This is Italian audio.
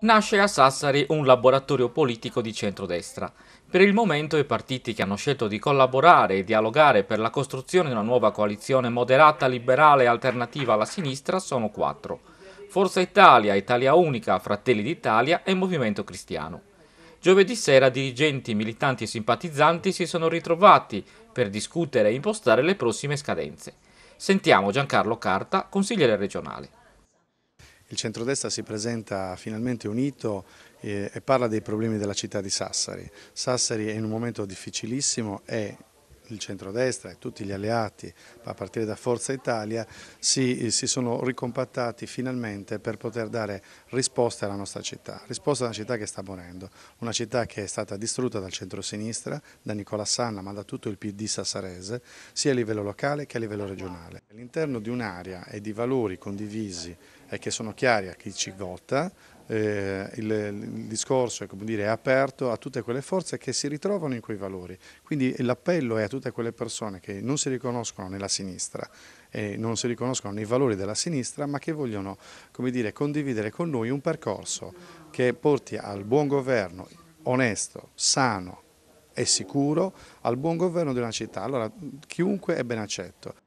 Nasce a Sassari un laboratorio politico di centrodestra. Per il momento i partiti che hanno scelto di collaborare e dialogare per la costruzione di una nuova coalizione moderata, liberale e alternativa alla sinistra sono quattro. Forza Italia, Italia Unica, Fratelli d'Italia e Movimento Cristiano. Giovedì sera dirigenti, militanti e simpatizzanti si sono ritrovati per discutere e impostare le prossime scadenze. Sentiamo Giancarlo Carta, consigliere regionale. Il centrodestra si presenta finalmente unito eh, e, parla dei problemi della città di Sassari. Sassari è in un momento difficilissimo e il centrodestra e tutti gli alleati, a partire da Forza Italia, si, eh, si, sono ricompattati finalmente per poter dare risposte alla nostra città, risposta a una città che sta morendo, una città che è stata distrutta dal centrosinistra, da Nicola Sanna ma da tutto il PD sassarese, sia a livello locale che a livello regionale. All'interno di un'area e di valori condivisi e che sono chiari a chi ci vota, eh, il, il, discorso è, dire, è, aperto a tutte quelle forze che si ritrovano in quei valori. Quindi l'appello è a tutte quelle persone che non si riconoscono nella sinistra e non si riconoscono nei valori della sinistra, ma che vogliono dire, condividere con noi un percorso che porti al buon governo onesto, sano e sicuro, al buon governo di una città. Allora chiunque è ben accetto.